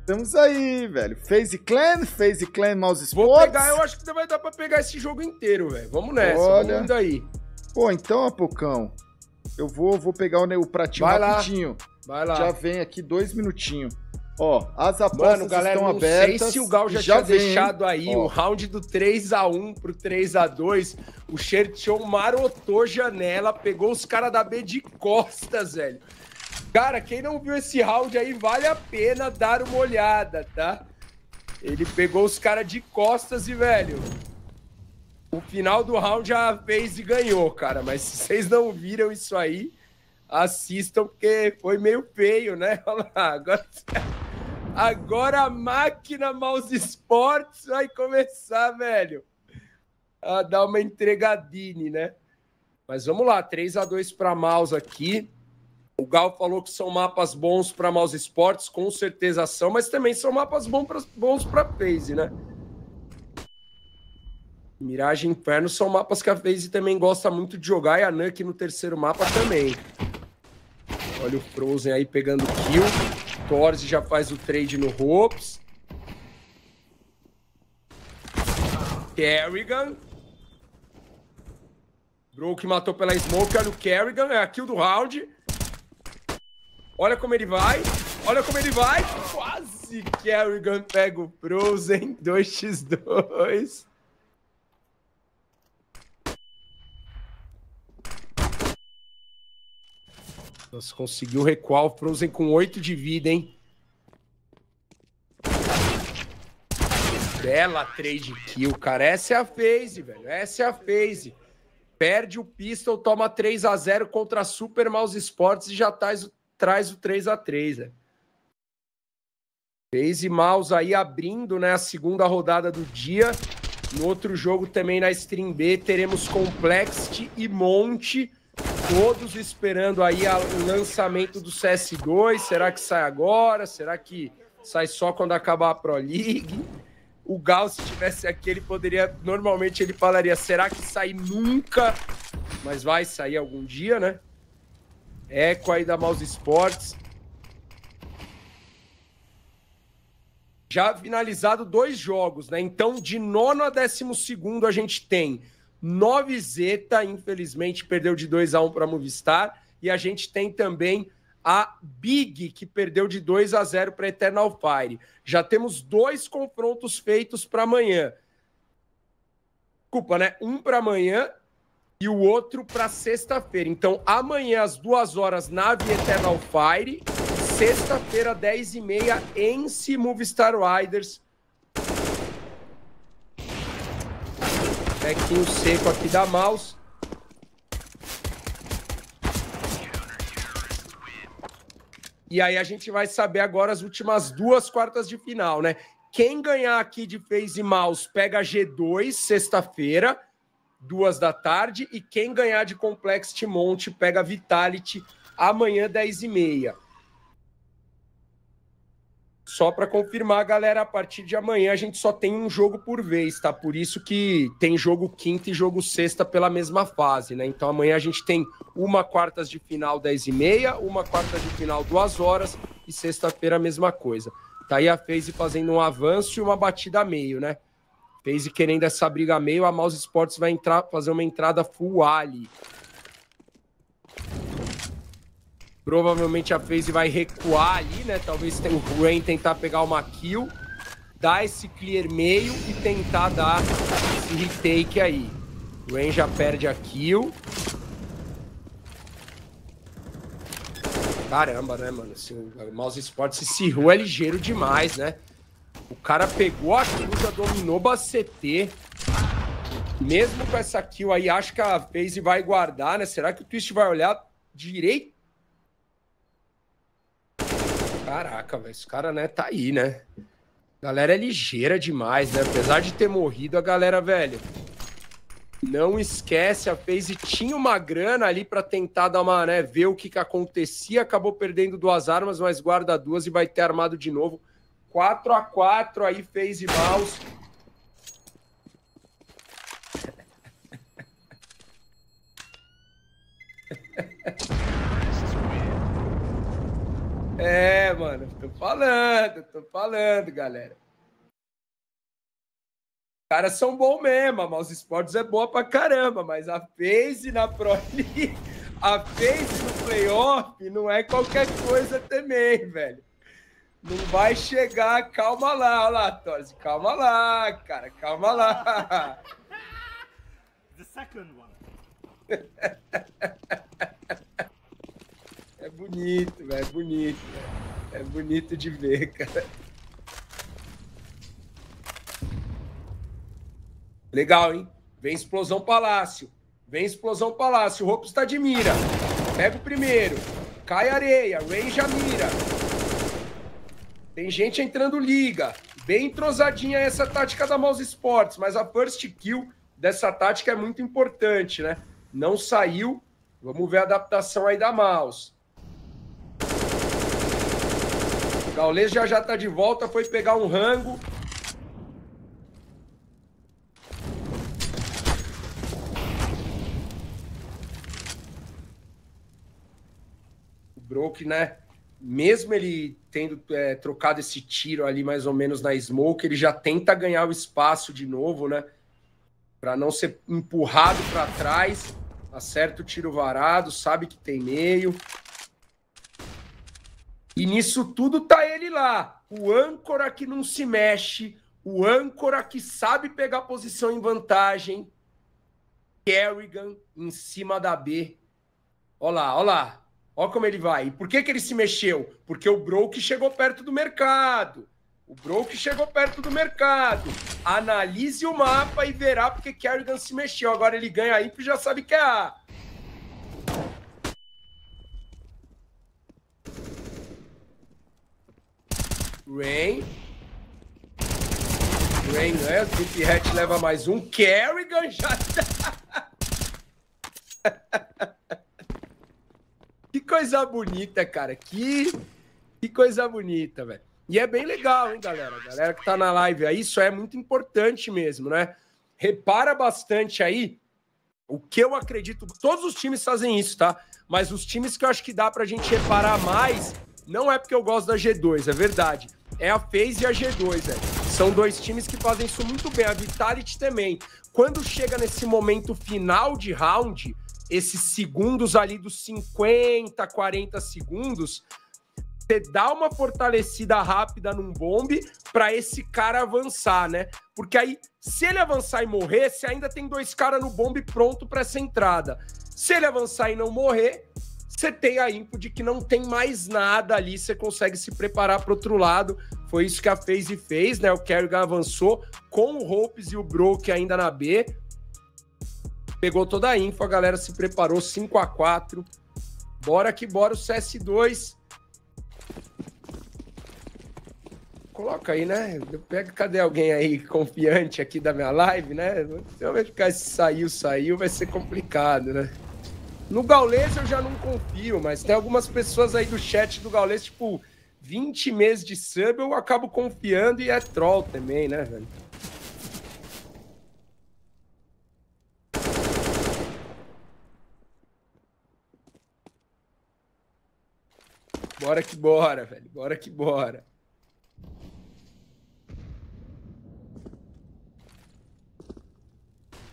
Estamos aí, velho. Phase Clan, Phase Clan Mouse Sports. Vou pegar, eu acho que vai dar pra pegar esse jogo inteiro, velho. Vamos nessa, Olha. vamos indo aí. Pô, então, Apocão, eu vou, vou pegar o, o pratinho vai rapidinho. Lá. Vai lá. Já vem aqui dois minutinhos. Ó, as apostas Mano, galera, estão abertas. Não sei se o Gal já, já tinha vem, deixado aí ó. o round do 3 a 1 pro 3 a 2 O show, marotou janela, pegou os caras da B de costas, velho. Cara, quem não viu esse round aí, vale a pena dar uma olhada, tá? Ele pegou os caras de costas e, velho, o final do round já fez e ganhou, cara. Mas se vocês não viram isso aí, assistam, porque foi meio feio, né? agora, agora a máquina Mouse Sports vai começar, velho, a dar uma entregadine, né? Mas vamos lá, 3 a 2 para Mouse aqui. O Gal falou que são mapas bons para maus esportes, com certeza são, mas também são mapas bons para FaZe, né? Mirage e Inferno são mapas que a FaZe também gosta muito de jogar e a Nuke no terceiro mapa também. Olha o Frozen aí pegando kill. Torze já faz o trade no Hopes. Kerrigan. Broke matou pela Smoke. Olha o Kerrigan, é a kill do round. Olha como ele vai. Olha como ele vai. Quase que a Rigan pega o Frozen 2x2. Nossa, conseguiu recuar o Frozen com 8 de vida, hein? Bela trade kill, cara. Essa é a phase, velho. Essa é a phase. Perde o pistol, toma 3 a 0 contra a Super Mouse Sports e já tá traz o 3 a 3 né? Reis e Maus aí abrindo né, a segunda rodada do dia. No outro jogo também na Stream B teremos Complexity e Monte, todos esperando aí o lançamento do CS2. Será que sai agora? Será que sai só quando acabar a Pro League? O Gal, se tivesse aqui, ele poderia. Normalmente ele falaria: será que sai nunca? Mas vai sair algum dia, né? Eco aí da Mouse Sports. Já finalizado dois jogos, né? Então, de nono a décimo segundo, a gente tem nove Zeta, infelizmente perdeu de 2 a 1 para Movistar, e a gente tem também a Big, que perdeu de 2 a 0 para Eternal Fire. Já temos dois confrontos feitos para amanhã. Desculpa, né? Um para amanhã e o outro para sexta-feira. Então, amanhã às duas horas na Eternal Fire, sexta-feira, 10h30, em Si Movistar Riders. Pequinho seco aqui da Mouse. E aí a gente vai saber agora as últimas duas quartas de final, né? Quem ganhar aqui de Face e Mouse pega G2 sexta-feira duas da tarde. E quem ganhar de Complexity Monte pega Vitality amanhã, 10 e meia. Só para confirmar, galera, a partir de amanhã a gente só tem um jogo por vez, tá? Por isso que tem jogo quinta e jogo sexta pela mesma fase, né? Então amanhã a gente tem uma quartas de final 10 e meia, uma quartas de final duas horas e sexta-feira a mesma coisa. Tá aí a FaZe fazendo um avanço e uma batida a meio, né? Fez e querendo essa briga meio, a Mouse Sports vai entrar, fazer uma entrada full ali. Provavelmente a FaZe vai recuar ali, né? Talvez o Rain tentar pegar uma kill, dar esse clear meio e tentar dar esse retake aí. O Rain já perde a kill. Caramba, né, mano? Esse, o Mouse Sports, esse Ru é ligeiro demais, né? O cara pegou a já dominou Bacetê. Mesmo com essa kill aí, acho que a FaZe vai guardar, né? Será que o Twist vai olhar direito? Caraca, velho. Esse cara, né, tá aí, né? A galera é ligeira demais, né? Apesar de ter morrido, a galera, velho... Não esquece, a FaZe tinha uma grana ali para tentar dar uma, né, ver o que, que acontecia, acabou perdendo duas armas, mas guarda duas e vai ter armado de novo. 4 a 4 aí, fez e mouse. É, mano, tô falando, tô falando, galera. Os caras são bons mesmo, a Mouse Sports é boa pra caramba, mas a FaZe na Pro League, a FaZe no playoff não é qualquer coisa também, velho. Não vai chegar, calma lá, olha lá, Torres. Calma lá, cara, calma lá. The second one. É bonito, velho, é bonito. É bonito de ver, cara. Legal, hein? Vem explosão palácio. Vem explosão palácio. O Ropes está de mira. Pega o primeiro. Cai areia. Range a mira. Tem gente entrando liga. Bem entrosadinha essa tática da Mouse Sports, mas a first kill dessa tática é muito importante, né? Não saiu. Vamos ver a adaptação aí da Mouse. O Gaules já já tá de volta, foi pegar um rango. O Broke, né? mesmo ele tendo é, trocado esse tiro ali mais ou menos na smoke, ele já tenta ganhar o espaço de novo, né? Para não ser empurrado para trás, acerta o tiro varado, sabe que tem meio. E nisso tudo tá ele lá, o âncora que não se mexe, o âncora que sabe pegar posição em vantagem. Kerrigan em cima da B. Olha lá, olha lá. Olha como ele vai. E por que, que ele se mexeu? Porque o broker chegou perto do mercado. O broker chegou perto do mercado. Analise o mapa e verá porque Kerrigan se mexeu. Agora ele ganha a IMP e já sabe que é A. Rain. Rain né? Zip Hat leva mais um. Kerrigan já tá... Que coisa bonita, cara. Que, que coisa bonita, velho. E é bem legal, hein, galera? galera que tá na live aí, isso é muito importante mesmo, né? Repara bastante aí o que eu acredito. Todos os times fazem isso, tá? Mas os times que eu acho que dá pra gente reparar mais, não é porque eu gosto da G2, é verdade. É a FaZe e a G2, velho. São dois times que fazem isso muito bem. A Vitality também. Quando chega nesse momento final de round, esses segundos ali dos 50, 40 segundos, você dá uma fortalecida rápida num bombe para esse cara avançar, né? Porque aí, se ele avançar e morrer, você ainda tem dois caras no bombe pronto para essa entrada. Se ele avançar e não morrer, você tem a info de que não tem mais nada ali, você consegue se preparar para outro lado. Foi isso que a FaZe fez, né? O Kerrigan avançou com o Hopes e o Broke ainda na B, Pegou toda a info, a galera se preparou 5 a 4 Bora que bora o CS2. Coloca aí, né? Pega, cadê alguém aí confiante aqui da minha live, né? Se eu ficar se saiu, saiu, vai ser complicado, né? No Gaulês eu já não confio, mas tem algumas pessoas aí do chat do Gaulês, tipo, 20 meses de sub, eu acabo confiando e é troll também, né, velho? Bora que bora, velho. Bora que bora.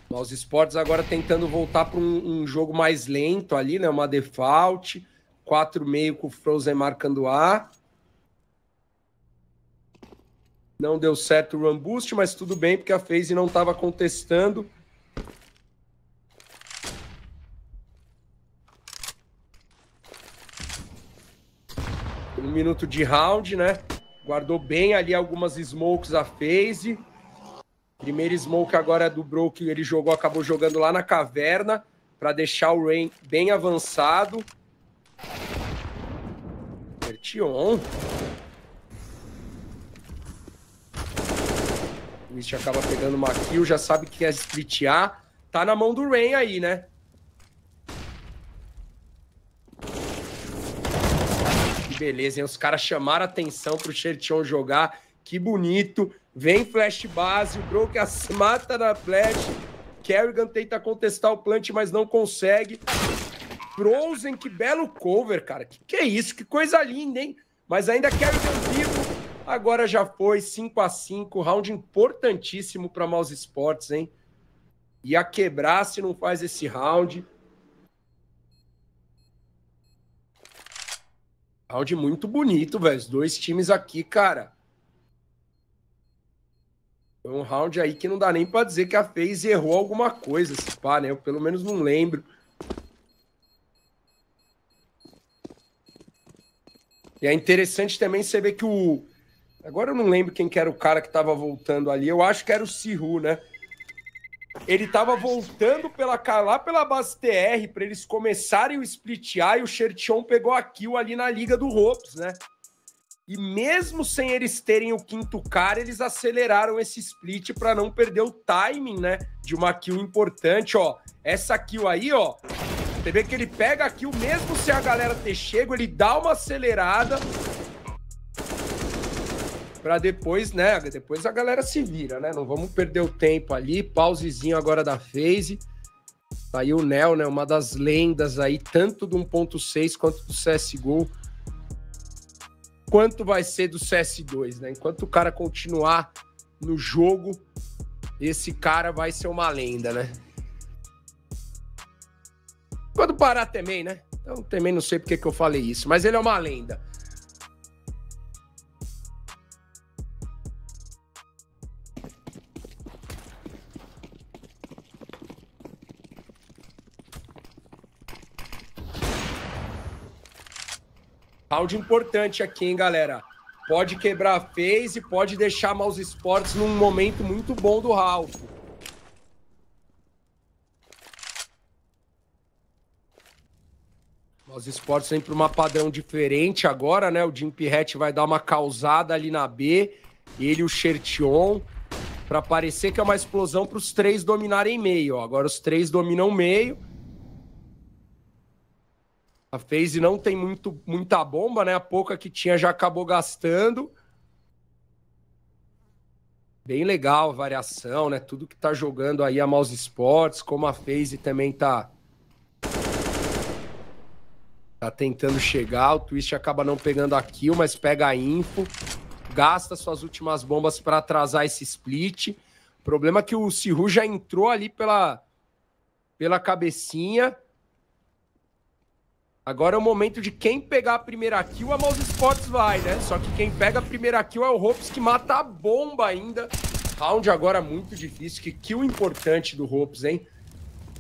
Os esportes agora tentando voltar para um, um, jogo mais lento ali, né? Uma default, 4,5 com o Frozen marcando A. Não deu certo o run boost, mas tudo bem, porque a FaZe não estava contestando. minuto de round, né? Guardou bem ali algumas smokes a phase. Primeiro smoke agora do Bro que ele jogou, acabou jogando lá na caverna para deixar o Rain bem avançado. Vertion. O Twist acaba pegando uma kill, já sabe que quer splitear. Tá na mão do Rain aí, né? Que beleza, hein? Os caras chamaram atenção pro Chertion jogar. Que bonito. Vem flash base, o Broke as mata na flash. Kerrigan tenta contestar o plant, mas não consegue. Frozen, que belo cover, cara. Que, que é isso? Que coisa linda, hein? Mas ainda Kerrigan vivo. Agora já foi 5 a 5 round importantíssimo para Mouse Sports, hein? Ia quebrar se não faz esse round. Round muito bonito, velho. Os dois times aqui, cara. Foi é um round aí que não dá nem pra dizer que a FaZe errou alguma coisa, se pá, né? Eu pelo menos não lembro. E é interessante também você ver que o... Agora eu não lembro quem que era o cara que tava voltando ali. Eu acho que era o Sihu, né? Ele tava voltando pela lá pela base TR para eles começarem o split A e o Chertion pegou a kill ali na liga do Ropes, né? E mesmo sem eles terem o quinto cara, eles aceleraram esse split para não perder o timing, né? De uma kill importante, ó. Essa kill aí, ó. Você vê que ele pega a kill, mesmo sem a galera ter chego, ele dá uma acelerada, para depois, né? Depois a galera se vira, né? Não vamos perder o tempo ali. Pausezinho agora da phase. Tá aí o Nel, né? Uma das lendas aí, tanto do 1.6 quanto do CSGO. Quanto vai ser do CS2, né? Enquanto o cara continuar no jogo, esse cara vai ser uma lenda, né? Quando parar também, né? Então também não sei porque que eu falei isso, mas ele é uma lenda. Round importante aqui, hein, galera? Pode quebrar a face, pode deixar Maus Esportes num momento muito bom do Ralph. Maus Esportes vem para uma padrão diferente agora, né? O Jim Pirret vai dar uma causada ali na B. Ele e o Chertion. Para parecer que é uma explosão para os três dominarem meio. Agora os três dominam meio. A FaZe não tem muito, muita bomba, né? A pouca que tinha já acabou gastando. Bem legal a variação, né? Tudo que tá jogando aí a Mouse Sports, como a FaZe também tá tá tentando chegar, o Twist acaba não pegando a kill, mas pega a info, gasta suas últimas bombas para atrasar esse split. O problema é que o Ciru já entrou ali pela, pela cabecinha, Agora é o momento de quem pegar a primeira kill, a Mouse Sports vai, né? Só que quem pega a primeira kill é o Ropes que mata a bomba ainda. Round agora muito difícil, que kill importante do Ropes, hein?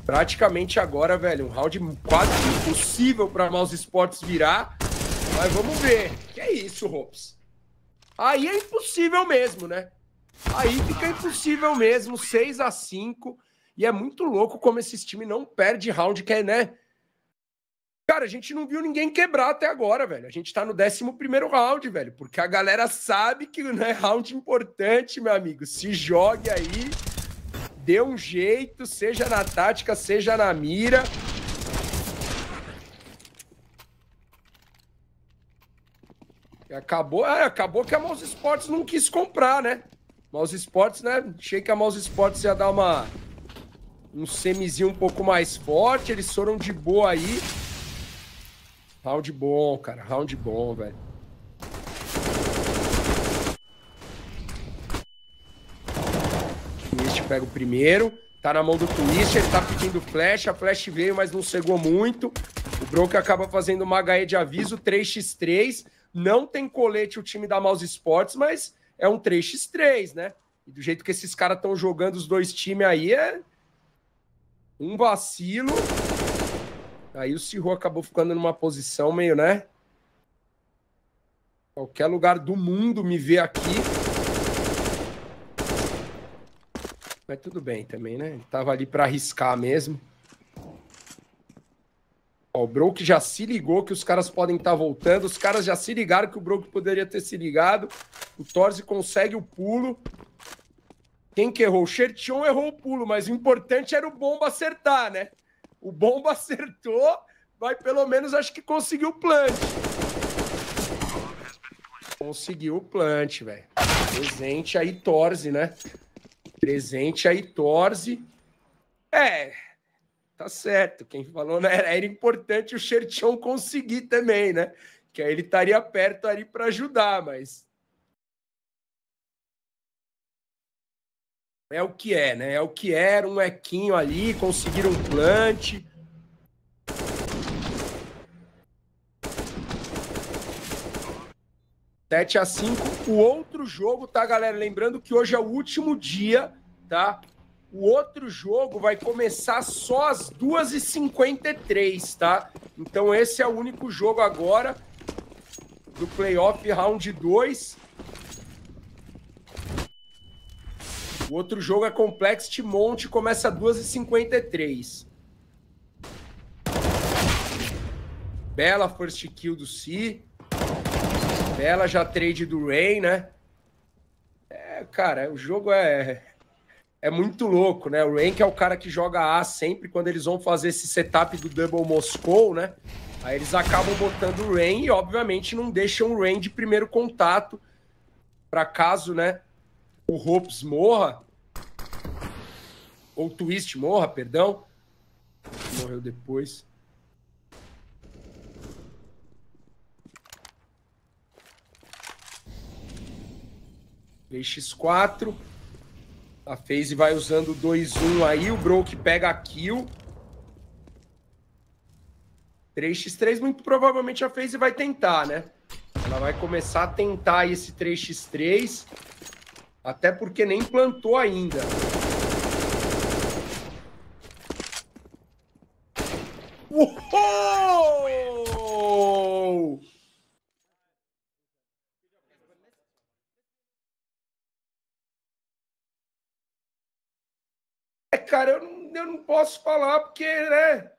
Praticamente agora, velho, um round quase impossível pra Mouse Sports virar. Mas vamos ver. Que é isso, Ropes. Aí é impossível mesmo, né? Aí fica impossível mesmo, 6 a 5 E é muito louco como esses times não perdem round, que é, né? Cara, a gente não viu ninguém quebrar até agora, velho. A gente tá no 11 round, velho. Porque a galera sabe que não é round importante, meu amigo. Se jogue aí, dê um jeito, seja na tática, seja na mira. Acabou, é, acabou que a Mouse Sports não quis comprar, né? Mouse Sports, né? Achei que a Mouse Sports ia dar uma um semizinho um pouco mais forte. Eles foram de boa aí. Round bom, cara. Round bom, velho. Twist pega o primeiro. Tá na mão do Twist, ele tá pedindo flash. A flash veio, mas não cegou muito. O Bronco acaba fazendo uma HE de aviso, 3x3. Não tem colete o time da Mouse Sports, mas é um 3x3, né? E do jeito que esses caras estão jogando os dois times aí, é um vacilo. Aí o Cirro acabou ficando numa posição meio, né? Qualquer lugar do mundo me vê aqui. Mas tudo bem também, né? Ele tava ali para arriscar mesmo. Ó, o Broke já se ligou que os caras podem estar tá voltando. Os caras já se ligaram que o Broke poderia ter se ligado. O Torze consegue o pulo. Quem que errou? O Chertion errou o pulo, mas o importante era o Bomba acertar, né? O bomba acertou, vai pelo menos acho que conseguiu o plant. Conseguiu o plant, velho. Presente aí Torze, né? Presente aí Torze. É, tá certo. Quem falou né? era importante o Xerchon conseguir também, né? Que aí ele estaria perto ali para ajudar, mas é o que é, né? É o que era, um equinho ali, conseguiram um plant. Sete a 5. O outro jogo, tá, galera? Lembrando que hoje é o último dia, tá? O outro jogo vai começar só às 2h53, tá? Então esse é o único jogo agora do playoff round 2. O outro jogo é Complexity Monte, começa às 2h53. Bela first kill do Si. Bela já trade do Rain, né? É, cara, o jogo é é muito louco, né? O que é o cara que joga A sempre quando eles vão fazer esse setup do Double Moscou, né? Aí eles acabam botando o Rain e, obviamente, não deixam o Rain de primeiro contato para caso, né? o Hopes morra, ou o Twist morra, perdão, morreu depois. x 4 A FaZe vai usando o 2-1 aí. O Broke pega a kill. 3x3, muito provavelmente a FaZe vai tentar, né? Ela vai começar a tentar esse 3x3. Até porque nem plantou ainda. Uou! É, cara, eu não, eu não posso falar porque, né?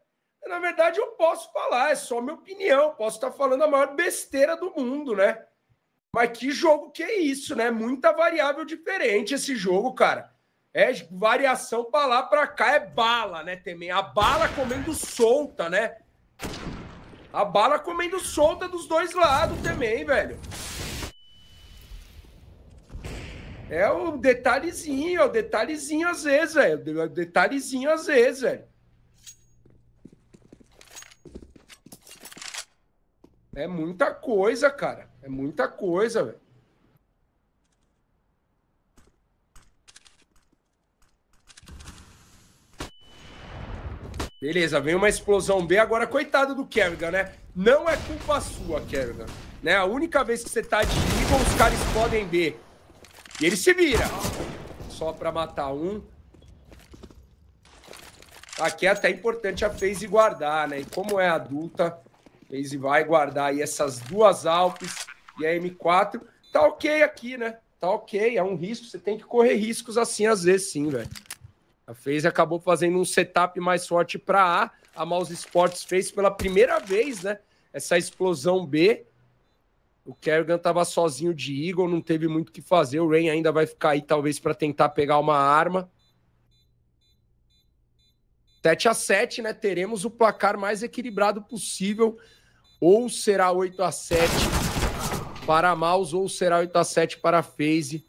Na verdade, eu posso falar, é só minha opinião. Posso estar falando a maior besteira do mundo, né? Mas que jogo que é isso, né? Muita variável diferente esse jogo, cara. É variação para lá, para cá, é bala, né, também. A bala comendo solta, né? A bala comendo solta dos dois lados também, velho. É o um detalhezinho, é o um detalhezinho às vezes, velho. É um detalhezinho às vezes, velho. É muita coisa, cara. É muita coisa, velho. Beleza, veio uma explosão B. Agora, coitado do Kerrigan, né? Não é culpa sua, Kerrigan. Né? A única vez que você tá de nível, os caras podem B. E ele se vira. Só pra matar um. Aqui é até importante a FaZe guardar, né? E como é adulta, FaZe vai guardar aí essas duas Alpes e a M4, tá ok aqui, né? Tá ok, é um risco, você tem que correr riscos assim às vezes, sim, velho. A FaZe acabou fazendo um setup mais forte para A, a Mouse Sports fez pela primeira vez, né? Essa explosão B. O Kerrigan tava sozinho de Eagle, não teve muito o que fazer. O Rain ainda vai ficar aí, talvez, para tentar pegar uma arma. 7 a 7 né? Teremos o placar mais equilibrado possível. Ou será 8 a 7 para Maus ou será o Ita7 para Phase?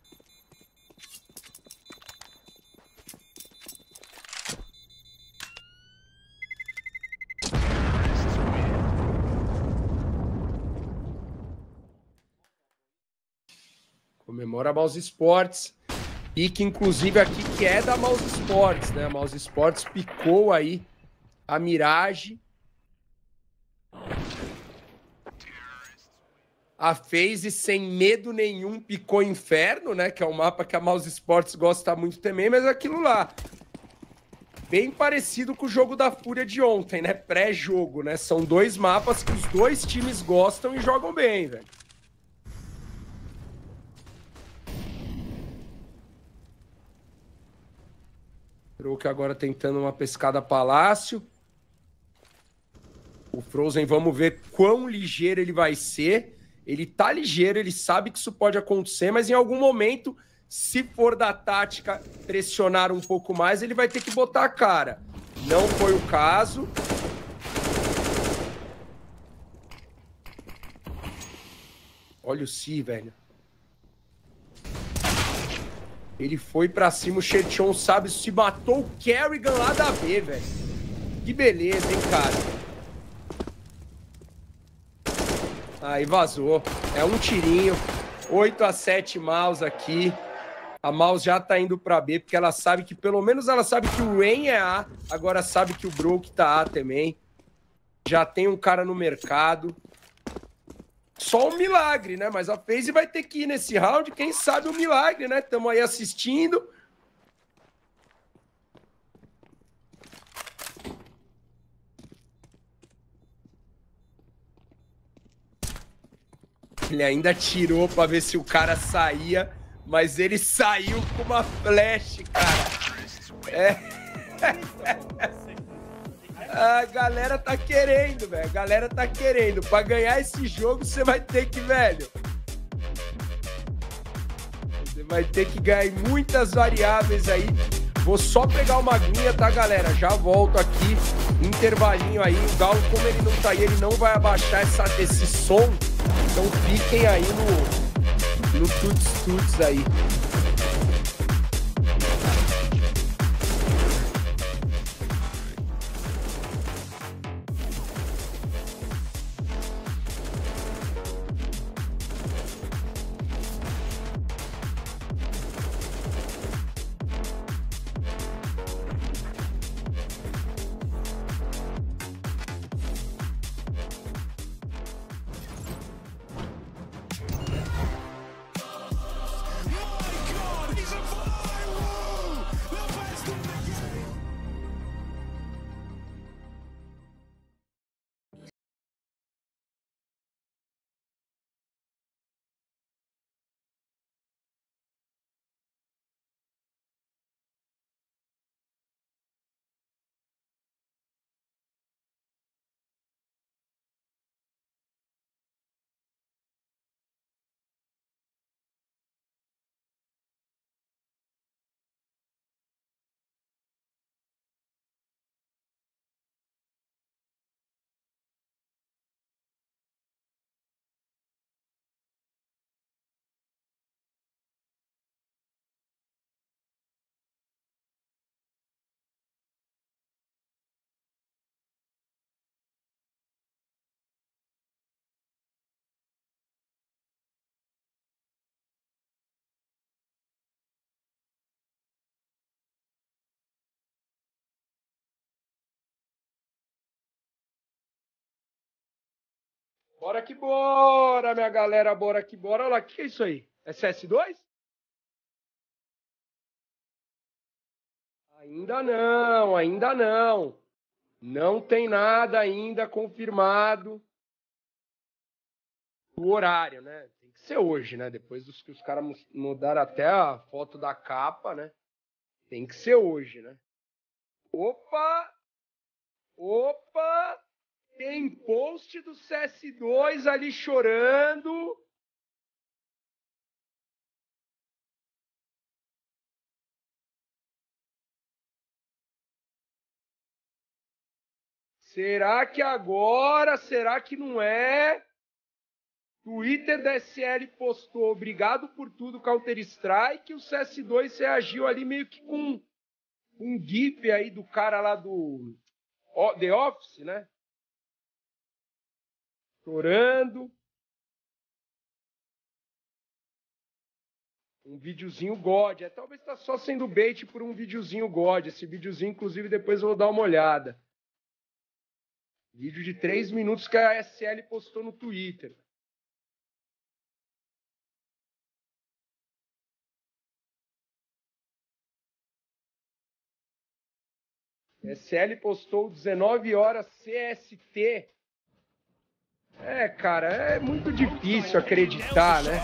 Comemora a Maus Esportes. E que inclusive aqui que é da Maus Esportes, né? A Maus Esportes picou aí a Mirage A FaZe, sem medo nenhum, picou Inferno, né? Que é um mapa que a Mouse Sports gosta muito também, mas é aquilo lá. Bem parecido com o jogo da Fúria de ontem, né? Pré-jogo, né? São dois mapas que os dois times gostam e jogam bem, velho. que agora tentando uma pescada Palácio. O Frozen, vamos ver quão ligeiro ele vai ser. Ele tá ligeiro, ele sabe que isso pode acontecer, mas em algum momento, se for da tática pressionar um pouco mais, ele vai ter que botar a cara. Não foi o caso. Olha o Si, velho. Ele foi para cima, o Chetion sabe, se matou o Kerrigan lá da B, velho. Que beleza, hein, cara. Aí vazou. É um tirinho. 8 a 7 mouse aqui. A Mouse já tá indo para B, porque ela sabe que, pelo menos ela sabe que o Ren é A, agora sabe que o Broke tá A também. Já tem um cara no mercado. Só um milagre, né? Mas a FaZe vai ter que ir nesse round, quem sabe o um milagre, né? Estamos aí assistindo. Ele ainda tirou pra ver se o cara saía, mas ele saiu com uma flash, cara. É. A galera tá querendo, velho. A galera tá querendo. Pra ganhar esse jogo, você vai ter que, velho. Você vai ter que ganhar muitas variáveis aí. Vou só pegar uma aguinha, tá, galera? Já volto aqui. Intervalinho aí. O Galo, como ele não tá aí, ele não vai abaixar essa, esse som. Então fiquem aí no, no tuts tuts aí. Bora que bora, minha galera, bora que bora. Olha lá, o que é isso aí? É CS2? Ainda não, ainda não. Não tem nada ainda confirmado o horário, né? Tem que ser hoje, né? Depois dos que os caras mudaram até a foto da capa, né? Tem que ser hoje, né? Opa! Opa! Tem post do CS2 ali chorando. Será que agora? Será que não é? Twitter da SL postou obrigado por tudo, Counter-Strike. O CS2 reagiu ali meio que com um GIF aí do cara lá do The Office, né? orando. Um videozinho God. É, talvez está só sendo bait por um videozinho God. Esse videozinho, inclusive, depois eu vou dar uma olhada. Vídeo de três minutos que a SL postou no Twitter. SL postou 19 horas CST é, cara, é muito difícil acreditar, né?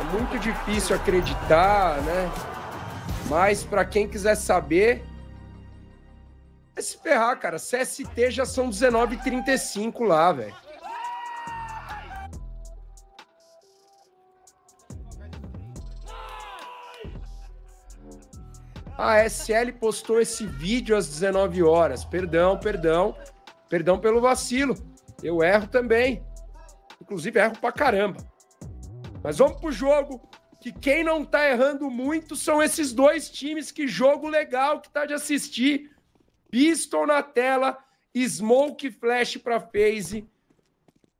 É muito difícil acreditar, né? Mas para quem quiser saber, é se ferrar, cara. CST já são 19h35 lá, velho. A SL postou esse vídeo às 19 horas. Perdão, perdão. Perdão pelo vacilo. Eu erro também. Inclusive, erro pra caramba. Mas vamos pro jogo. Que quem não tá errando muito são esses dois times. Que jogo legal que tá de assistir. Pistol na tela, Smoke Flash pra Phase,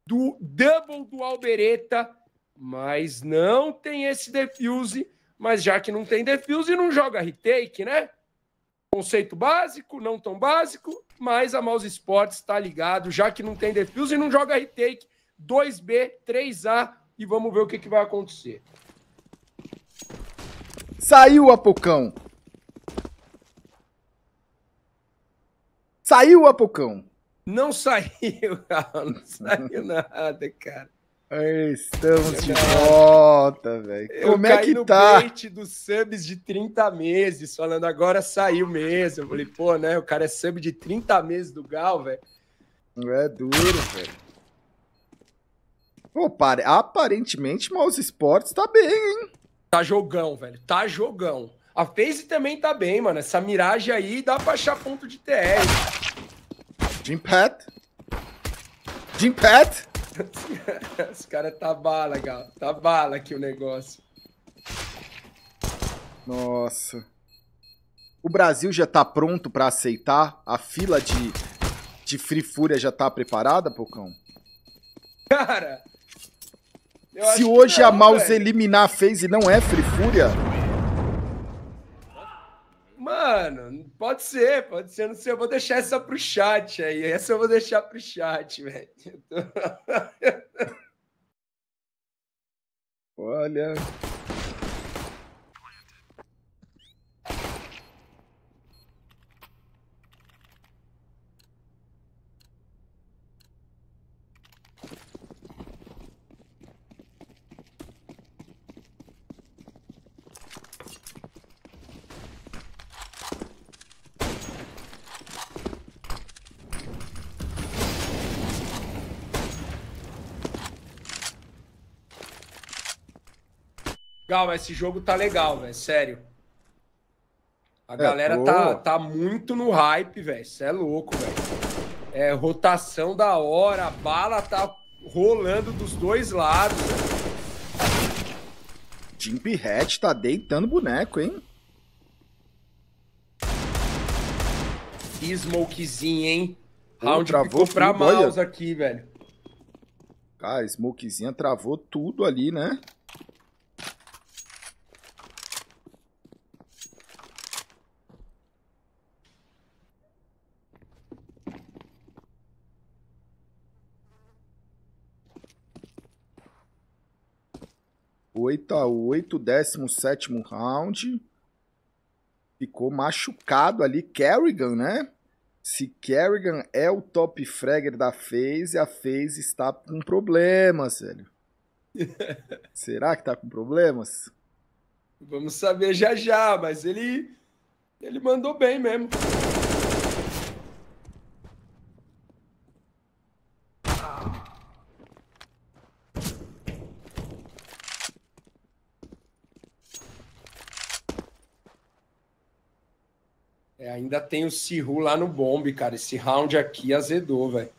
do Double do Albereta, mas não tem esse defuse. Mas já que não tem defuse, não joga retake, né? Conceito básico, não tão básico, mas a Mouse Sports está ligado, já que não tem defuse e não joga retake 2B, 3A e vamos ver o que, que vai acontecer. Saiu o apocão. Saiu o apocão. Não saiu, Não saiu nada, cara. Estamos de volta, velho. Como é que no tá? Eu dos subs de 30 meses, falando agora saiu mesmo. Eu falei, pô, né? O cara é sub de 30 meses do Gal, velho. É duro, velho. Pô, aparentemente Mouse Sports tá bem, hein? Tá jogão, velho. Tá jogão. A FaZe também tá bem, mano. Essa miragem aí dá pra achar ponto de TR. Jim Pat? Jim Pat? Os caras tá bala, Gal. Tá bala aqui o negócio. Nossa. O Brasil já tá pronto para aceitar? A fila de, de Free Fúria já tá preparada, Pocão? Cara, se hoje não, a Mouse velho. eliminar a FaZe não é Free Fúria? Mano, Pode ser, pode ser. Não sei, eu vou deixar essa pro chat aí. Essa eu vou deixar pro chat, velho. Tô... Olha. Calma, esse jogo tá legal, velho. Sério. A é, galera tá, tá muito no hype, velho. Isso é louco, velho. É rotação da hora, a bala tá rolando dos dois lados. Jimmy Jim tá deitando boneco, hein? Que smokezinho, hein? Round travou ficou pra mouse aqui, velho. Cara, smokezinha travou tudo ali, né? 8 a 8, 17 round. Ficou machucado ali Kerrigan, né? Se Kerrigan é o top fragger da FaZe, a FaZe está com problemas, velho. Será que está com problemas? Vamos saber já já, mas ele ele mandou bem mesmo. ainda tem o Ciru lá no bombe, cara. Esse round aqui azedou, velho.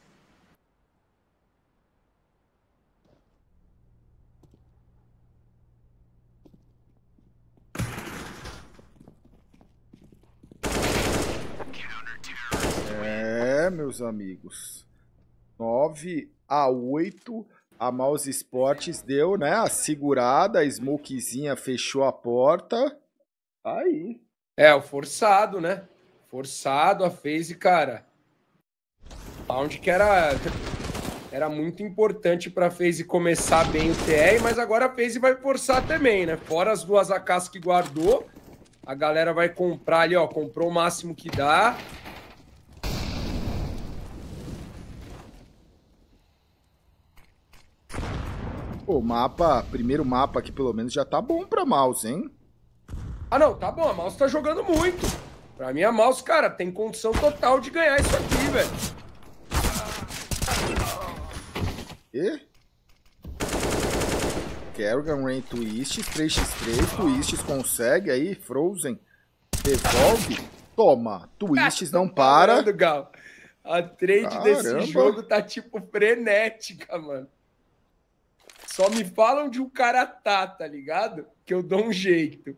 É, meus amigos. 9 a 8 a Mouse Esportes deu, né? A segurada, a Smokezinha fechou a porta. Tá aí. É, o forçado, né? forçado a fez cara, onde que era era muito importante para a FaZe começar bem o TR, mas agora a FaZe vai forçar também, né? Fora as duas AKs que guardou, a galera vai comprar ali, ó, comprou o máximo que dá. O mapa, primeiro mapa aqui pelo menos já tá bom pra Mouse, hein? Ah não, tá bom, a Mouse tá jogando muito. Pra mim, a Mouse, cara, tem condição total de ganhar isso aqui, velho. E? Kerrigan, Rain Twist, 3x3, Twists consegue aí, Frozen, devolve, toma, Twists não para. Gal, a trade Caramba. desse jogo tá tipo frenética, mano. Só me falam de um cara tá, tá ligado? Que eu dou um jeito.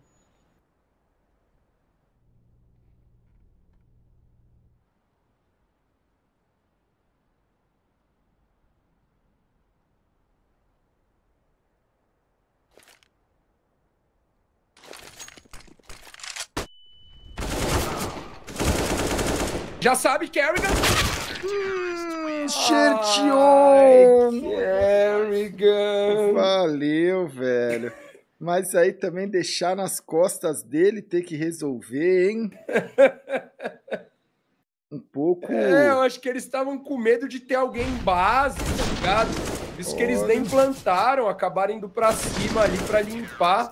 Já sabe, Kerrigan. Hum, Chertion! Kerrigan! Valeu, velho. Mas aí também deixar nas costas dele ter que resolver, hein? Um pouco. É, eu acho que eles estavam com medo de ter alguém em base, tá ligado? Isso Olha. que eles nem plantaram, acabaram indo pra cima ali pra limpar.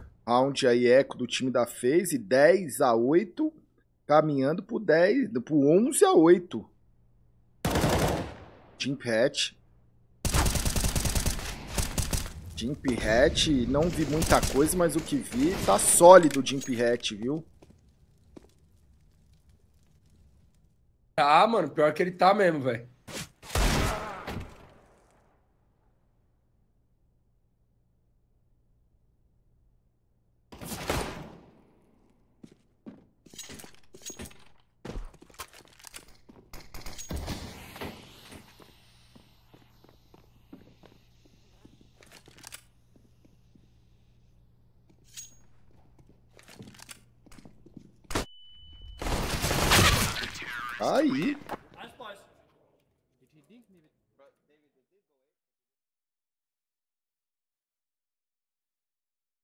round aí eco do time da FaZe, 10 a 8, caminhando pro 10, por 11 a 8. Jim Hatch. Jim Hatch, não vi muita coisa, mas o que vi tá sólido o Jim Hatch, viu? Tá, mano, pior que ele tá mesmo, velho. Aí.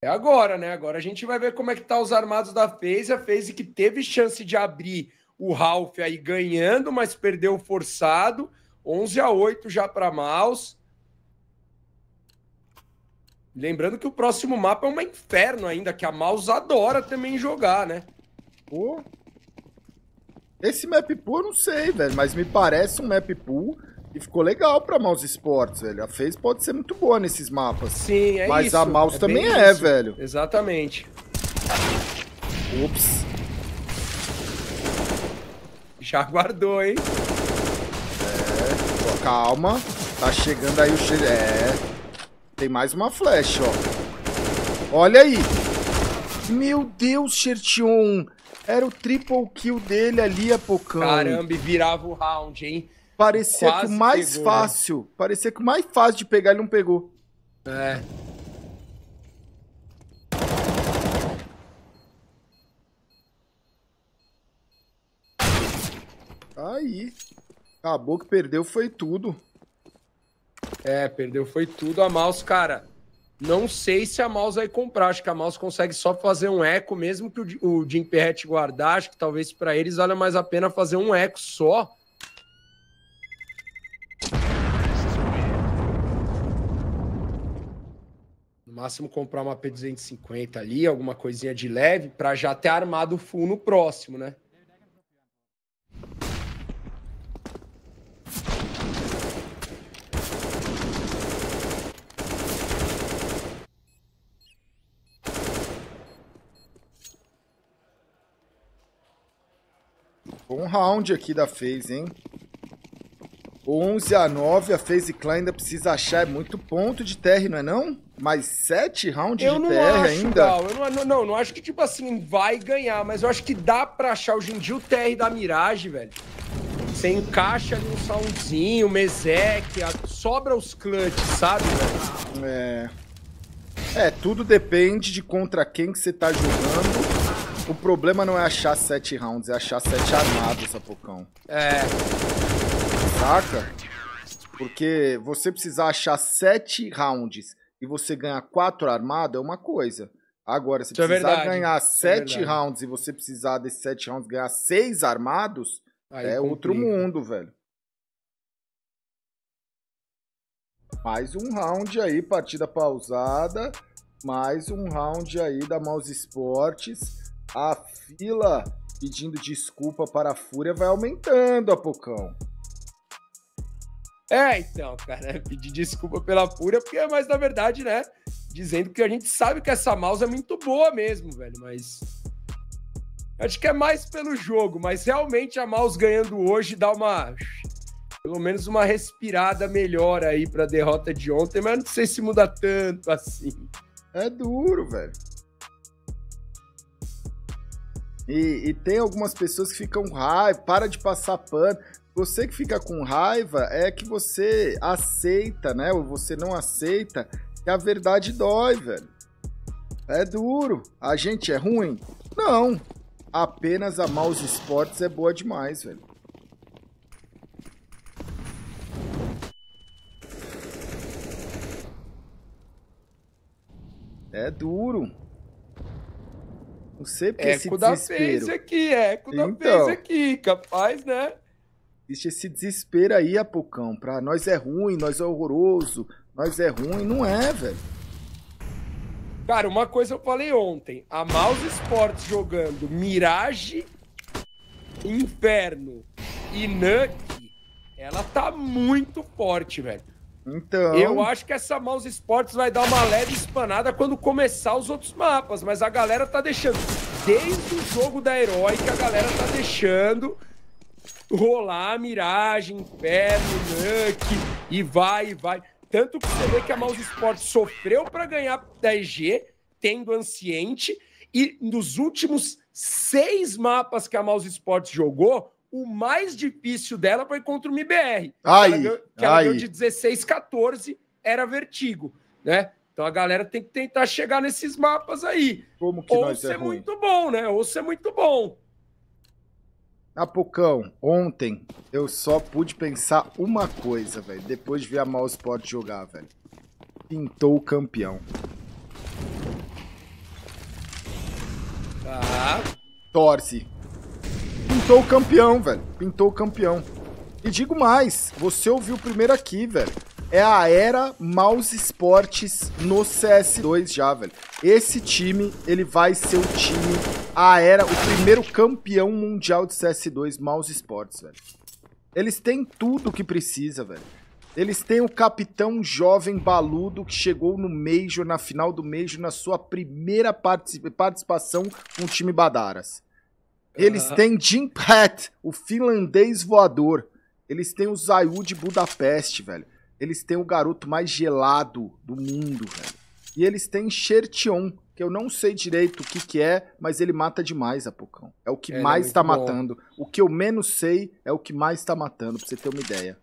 É agora, né? Agora a gente vai ver como é que tá os armados da FaZe. A FaZe que teve chance de abrir o Ralph aí ganhando, mas perdeu forçado. 11 a 8 já para Maus. Lembrando que o próximo mapa é um inferno ainda, que a Maus adora também jogar, né? Pô, oh. Esse map pool eu não sei, velho, mas me parece um map pool e ficou legal pra Mouse Sports, velho. A FaZe pode ser muito boa nesses mapas. Sim, é mas isso. Mas a Mouse é também é, isso. velho. Exatamente. Ups. Já guardou, hein? É, calma. Tá chegando aí o cheiro. É. Tem mais uma flecha, ó. Olha aí. Meu Deus, Chertion. Era o triple kill dele ali, Apocão. Caramba, e virava o round, hein? Parecia Quase que o mais pegou, né? fácil. Né? Parecia que o mais fácil de pegar ele não pegou. É. Aí. Acabou que perdeu foi tudo. É, perdeu foi tudo a mouse, cara. Não sei se a Mouse vai comprar. Acho que a Mouse consegue só fazer um eco, mesmo que o, o Jim Perret guardar. Acho que talvez para eles valha mais a pena fazer um eco só. No máximo comprar uma P250 ali, alguma coisinha de leve, para já ter armado o full no próximo, né? round aqui da FaZe, hein? 11 a 9, a FaZe Clan ainda precisa achar é muito ponto de TR, não é não? Mais 7 rounds eu de TR acho, ainda? eu não, não, não acho que, tipo assim, vai ganhar, mas eu acho que dá pra achar hoje em dia o TR da Mirage, velho. Você encaixa ali um soundzinho, Mezek, sobra os clutch, sabe, velho? É... É, tudo depende de contra quem que você tá jogando o problema não é achar sete rounds, é achar sete armados, sapocão. É. Saca? Porque você precisar achar sete rounds e você ganhar quatro armados é uma coisa. Agora, se é precisar é ganhar sete é rounds e você precisar desses sete rounds ganhar seis armados, Aí é complica. outro mundo, velho. Mais um round aí, partida pausada. Mais um round aí da Mouse Esportes a fila pedindo desculpa para a Fúria vai aumentando, Apocão. É, então, cara, pedir desculpa pela Fúria, porque é mais na verdade, né? Dizendo que a gente sabe que essa mouse é muito boa mesmo, velho, mas. Acho que é mais pelo jogo, mas realmente a mouse ganhando hoje dá uma. Pelo menos uma respirada melhor aí pra derrota de ontem, mas não sei se muda tanto assim. É duro, velho. E, e tem algumas pessoas que ficam raiva, para de passar pano. Você que fica com raiva é que você aceita, né? Ou você não aceita que a verdade dói, velho. É duro. A gente é ruim? Não. Apenas amar os esportes é boa demais, velho. É duro. Não sei porque eco é esse da desespero. aqui, eco é da então, vez aqui, capaz, né? Existe esse desespero aí, Apocão, pra nós é ruim, nós é horroroso, nós é ruim, não é, velho. Cara, uma coisa eu falei ontem, a Mouse Sports jogando Mirage, Inferno e Nuke, ela tá muito forte, velho. Então. Eu acho que essa Mouse Sports vai dar uma leve espanada quando começar os outros mapas, mas a galera tá deixando. Desde o jogo da Heroica, a galera tá deixando rolar Miragem, Inferno, Nuke, e vai, e vai. Tanto que você vê que a Mouse Sports sofreu para ganhar da EG, tendo Anciente, e nos últimos seis mapas que a Mouse Sports jogou, o mais difícil dela foi contra o MBR. Aí, que ela deu de 16, 14, era vertigo, né? Então a galera tem que tentar chegar nesses mapas aí. Como que Ou ser é muito bom, né? Ou ser muito bom. Apocão, ontem eu só pude pensar uma coisa, velho. Depois de ver a Mal Sport jogar, velho. Pintou o campeão. Ah. Torce. Pintou o campeão, velho. Pintou o campeão. E digo mais, você ouviu primeiro aqui, velho. É a era Mouse Esportes no CS2 já, velho. Esse time, ele vai ser o time, a era, o primeiro campeão mundial de CS2 Mouse Esportes, velho. Eles têm tudo o que precisa, velho. Eles têm o capitão jovem baludo que chegou no Major, na final do Major, na sua primeira participação com o time Badaras. Eles têm Jim Pat, o finlandês voador. Eles têm o Zayu de Budapeste, velho. Eles têm o garoto mais gelado do mundo, velho. E eles têm Chertion, que eu não sei direito o que que é, mas ele mata demais, Apocão. É o que é mais é tá bom. matando. O que eu menos sei é o que mais tá matando, pra você ter uma ideia.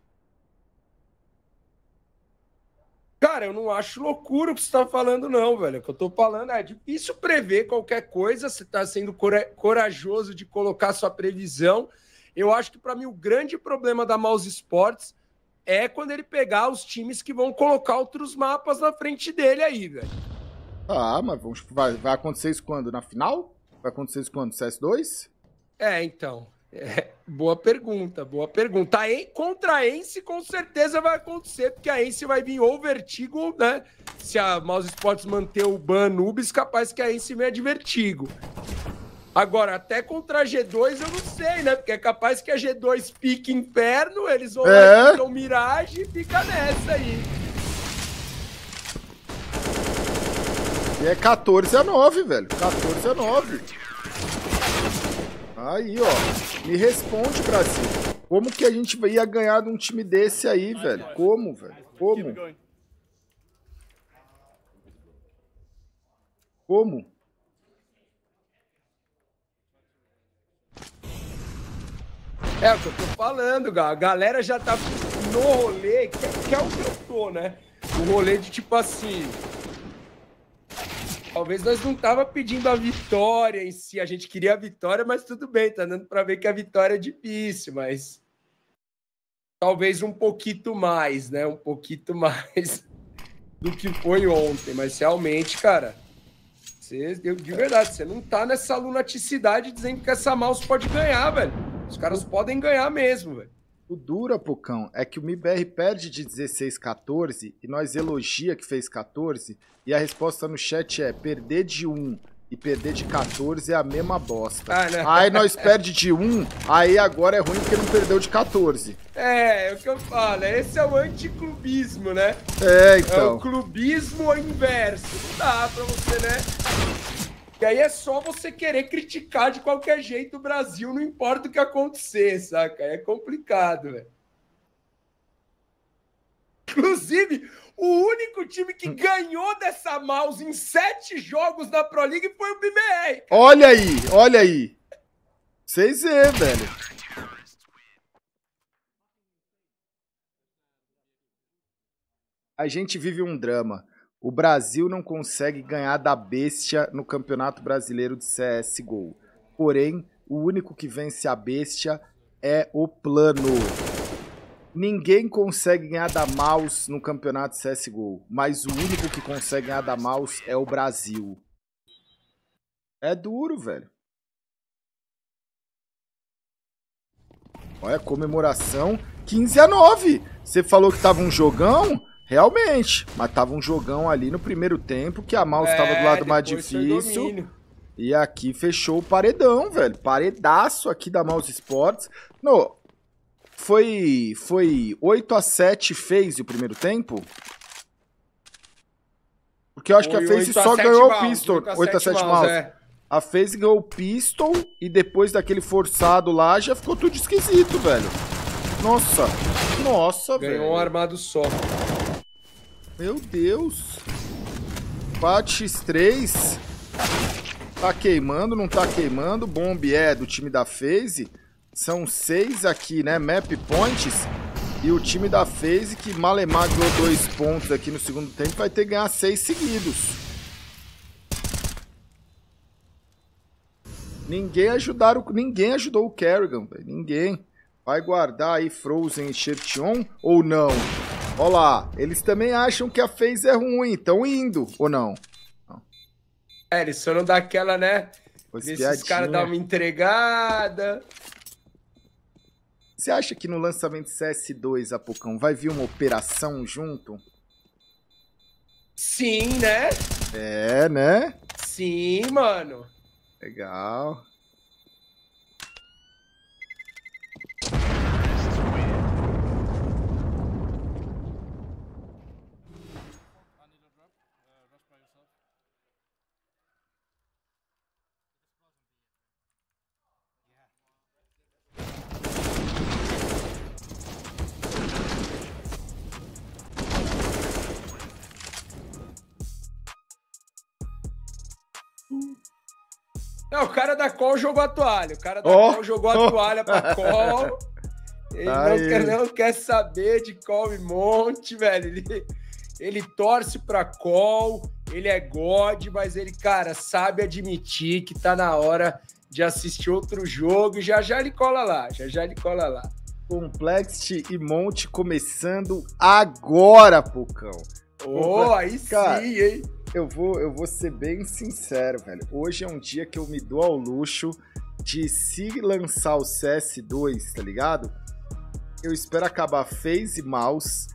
Cara, eu não acho loucura o que você está falando, não, velho. O que eu tô falando é, é difícil prever qualquer coisa, você está sendo corajoso de colocar sua previsão. Eu acho que, para mim, o grande problema da Mouse Sports é quando ele pegar os times que vão colocar outros mapas na frente dele aí, velho. Ah, mas vamos, vai, vai acontecer isso quando? Na final? Vai acontecer isso quando? CS2? É, então. É, boa pergunta, boa pergunta. A contra a Ence, com certeza vai acontecer, porque a Ence vai vir ou vertigo, né? Se a Mouse Sports manter o ban Nubis, capaz que a Ence venha de vertigo. Agora, até contra a G2 eu não sei, né? Porque é capaz que a G2 pique inferno, eles vão é. lá, mirage e fica nessa aí. E é 14 a 9, velho. 14 a 9. Aí, ó. Me responde, Brasil. Como que a gente ia ganhar de um time desse aí, velho? Como, velho? Como? Como? É o que eu tô falando, galera. A galera já tá no rolê, que é, que é o que eu tô, né? O rolê de tipo assim, Talvez nós não tava pedindo a vitória em si, a gente queria a vitória, mas tudo bem, tá dando para ver que a vitória é difícil, mas talvez um pouquinho mais, né? Um pouquinho mais do que foi ontem, mas realmente, cara, você, eu, de verdade, você não tá nessa lunaticidade dizendo que essa mouse pode ganhar, velho. Os caras podem ganhar mesmo, velho. O dura, Pocão, é que o MIBR perde de 16, 14 e nós elogia que fez 14 e a resposta no chat é perder de 1 e perder de 14 é a mesma bosta. Ah, né? aí nós perde de 1, aí agora é ruim porque não perdeu de 14. É, é o que eu falo, é, esse é o anticlubismo, né? É, então. É o clubismo inverso. Não dá pra você, né? E aí é só você querer criticar de qualquer jeito o Brasil, não importa o que acontecer, saca? É complicado, velho. Inclusive, o único time que hum. ganhou dessa mouse em sete jogos da Pro League foi o BBR. Olha aí, olha aí. 6Z, velho. A gente vive um drama. O Brasil não consegue ganhar da bestia no Campeonato Brasileiro de CSGO. Porém, o único que vence a bestia é o plano. Ninguém consegue ganhar da Mouse no campeonato CSGO, mas o único que consegue ganhar da Mouse é o Brasil. É duro, velho. Olha a comemoração. 15 a 9. Você falou que tava um jogão? Realmente, mas tava um jogão ali no primeiro tempo que a Mouse estava do é, lado mais difícil. E aqui fechou o paredão, velho. Paredaço aqui da Mouse Sports. No, foi foi 8 a 7 fez o primeiro tempo? Porque eu acho foi que a FaZe só ganhou o Pistol. 8 a 8 7 mouse. mouse. É. A FaZe ganhou o Pistol e depois daquele forçado lá já ficou tudo esquisito, velho. Nossa. Nossa, ganhou velho. Ganhou um armado só. Meu Deus. 4x3. Tá queimando, não tá queimando. Bomb é do time da FaZe. São seis aqui, né? Map points. E o time da FaZe, que Malemar ganhou dois pontos aqui no segundo tempo, vai ter que ganhar seis seguidos. Ninguém ajudaram, ninguém ajudou o Kerrigan, velho. ninguém. Vai guardar aí Frozen e Shirtion ou não? Olha lá, eles também acham que a FaZe é ruim, estão indo, ou não? É, eles foram daquela, né? Esses caras dão uma entregada. Você acha que no lançamento CS2, Apocão, vai vir uma operação junto? Sim, né? É, né? Sim, mano. Legal. Não, o cara da Col jogou a toalha. O cara da oh, Col jogou a toalha pra Col. Ele tá não quer, não quer, saber de Col e Monte, velho. Ele, ele torce pra Col, ele é God, mas ele, cara, sabe admitir que tá na hora de assistir outro jogo. Já já ele cola lá, já já ele cola lá. Complexity e Monte começando agora, Pocão. Ô, oh, aí cara, sim, hein? eu vou, eu vou ser bem sincero, velho. Hoje é um dia que eu me dou ao luxo de se lançar o CS2, tá ligado? Eu espero acabar Face e Mouse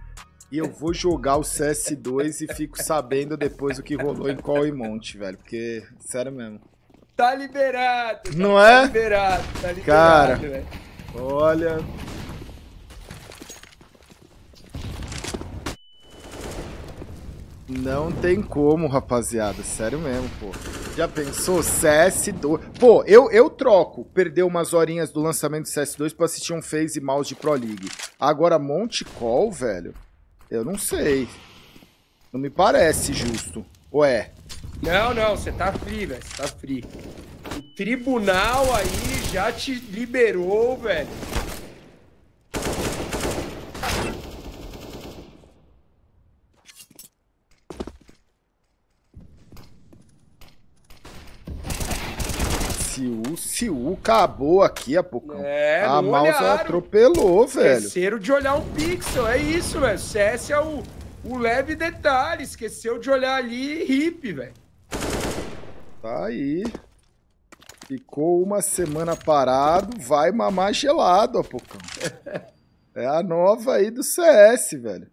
e eu vou jogar o CS2 e fico sabendo depois o que rolou em Call e Monte, velho. Porque, sério mesmo. Tá liberado! Não tá é? Liberado, tá liberado, Cara, velho. olha. Não tem como, rapaziada. Sério mesmo, pô. Já pensou? CS2. Pô, eu, eu troco perder umas horinhas do lançamento do CS2 pra assistir um Phase Mouse de Pro League. Agora, Monte Call, velho, eu não sei. Não me parece justo. Ué? é? Não, não, você tá free, velho. Você tá free. O tribunal aí já te liberou, velho. Siu, Siu acabou aqui há pouco. É, a mouse olharam. atropelou, velho. Esqueceram de olhar um pixel, é isso, velho. CS é o, o leve detalhe, esqueceu de olhar ali hip, velho. Tá aí. Ficou uma semana parado, vai mamar gelado, Apocão. é a nova aí do CS, velho.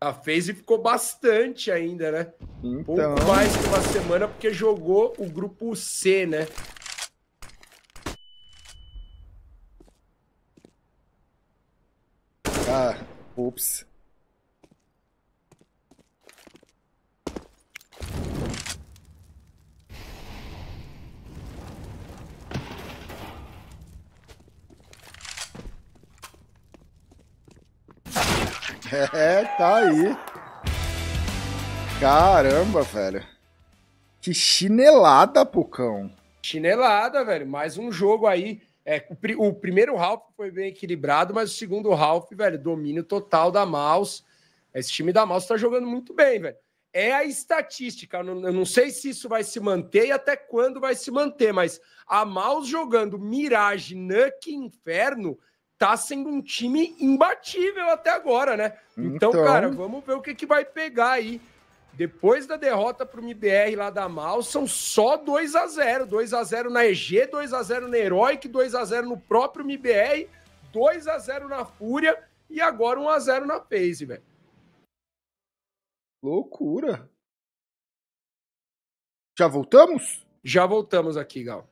A FaZe ficou bastante ainda, né? Então... Pouco mais que uma semana, porque jogou o grupo C, né? Ups. É, tá aí. Caramba, velho. Que chinelada, Pucão. Chinelada, velho. Mais um jogo aí é, o, o, primeiro half foi bem equilibrado, mas o segundo half, velho, domínio total da Maus. Esse time da Maus tá jogando muito bem, velho. É a estatística. Eu não, eu não sei se isso vai se manter e até quando vai se manter, mas a Maus jogando Mirage, Nuke Inferno tá sendo um time imbatível até agora, né? Então, então cara, vamos ver o que, que vai pegar aí depois da derrota para o MBR lá da Mal, são só 2 a 0 2 a 0 na EG, 2 a 0 na Heroic, 2 a 0 no próprio MBR, 2 a 0 na Fúria e agora 1 a 0 na Phase, velho. Loucura. Já voltamos? Já voltamos aqui, Gal.